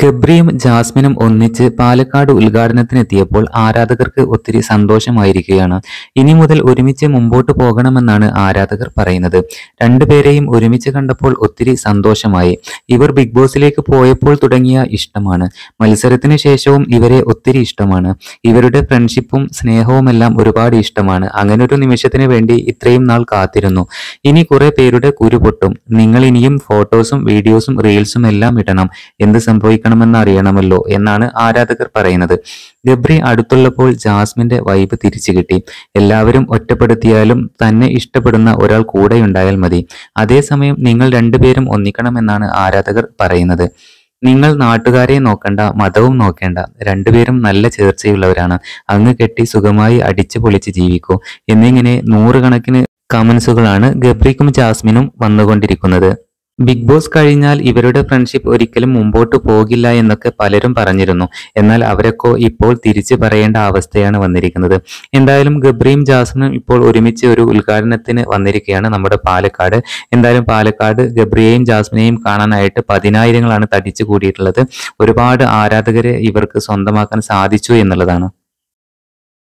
ഗബ്രിയും ജാസ്മിനും ഒന്നിച്ച് പാലക്കാട് ഉദ്ഘാടനത്തിനെത്തിയപ്പോൾ ആരാധകർക്ക് ഒത്തിരി സന്തോഷമായിരിക്കുകയാണ് ഇനി മുതൽ ഒരുമിച്ച് മുമ്പോട്ട് പോകണമെന്നാണ് ആരാധകർ പറയുന്നത് രണ്ടുപേരെയും ഒരുമിച്ച് കണ്ടപ്പോൾ ഒത്തിരി സന്തോഷമായി ഇവർ ബിഗ് ബോസിലേക്ക് പോയപ്പോൾ തുടങ്ങിയ ഇഷ്ടമാണ് മത്സരത്തിന് ശേഷവും ഇവരെ ഒത്തിരി ഇഷ്ടമാണ് ഇവരുടെ ഫ്രണ്ട്ഷിപ്പും സ്നേഹവുമെല്ലാം ഒരുപാട് ഇഷ്ടമാണ് അങ്ങനൊരു നിമിഷത്തിന് വേണ്ടി ഇത്രയും നാൾ കാത്തിരുന്നു ഇനി കുറെ പേരുടെ കുരു പൊട്ടും നിങ്ങൾ ഇനിയും ഫോട്ടോസും വീഡിയോസും റീൽസും എല്ലാം ഇടണം എന്ത് സംഭവിക്കും ഉപയോഗിക്കണമെന്ന് അറിയണമല്ലോ എന്നാണ് ആരാധകർ പറയുന്നത് ഗബ്രി അടുത്തുള്ളപ്പോൾ ജാസ്മിന്റെ വൈബ് തിരിച്ചു കിട്ടി എല്ലാവരും ഒറ്റപ്പെടുത്തിയാലും തന്നെ ഇഷ്ടപ്പെടുന്ന ഒരാൾ കൂടെയുണ്ടായാൽ മതി അതേസമയം നിങ്ങൾ രണ്ടുപേരും ഒന്നിക്കണമെന്നാണ് ആരാധകർ പറയുന്നത് നിങ്ങൾ നാട്ടുകാരെ നോക്കണ്ട മതവും നോക്കേണ്ട രണ്ടുപേരും നല്ല ചേർച്ചയുള്ളവരാണ് അങ്ങ് കെട്ടി സുഖമായി അടിച്ചു പൊളിച്ച് ജീവിക്കൂ എന്നിങ്ങനെ നൂറുകണക്കിന് കമൻസുകളാണ് ഗബ്രിക്കും ജാസ്മിനും വന്നുകൊണ്ടിരിക്കുന്നത് ബിഗ് ബോസ് കഴിഞ്ഞാൽ ഇവരുടെ ഫ്രണ്ട്ഷിപ്പ് ഒരിക്കലും മുമ്പോട്ട് പോകില്ല എന്നൊക്കെ പലരും പറഞ്ഞിരുന്നു എന്നാൽ അവരൊക്കെ ഇപ്പോൾ തിരിച്ചു പറയേണ്ട അവസ്ഥയാണ് വന്നിരിക്കുന്നത് എന്തായാലും ഗബ്രിയും ജാസ്മിനും ഇപ്പോൾ ഒരുമിച്ച് ഒരു ഉദ്ഘാടനത്തിന് വന്നിരിക്കുകയാണ് നമ്മുടെ പാലക്കാട് എന്തായാലും പാലക്കാട് ഗബ്രിയെയും ജാസ്മിനെയും കാണാനായിട്ട് പതിനായിരങ്ങളാണ് തടിച്ചു കൂടിയിട്ടുള്ളത് ഒരുപാട് ആരാധകരെ ഇവർക്ക് സ്വന്തമാക്കാൻ സാധിച്ചു എന്നുള്ളതാണ്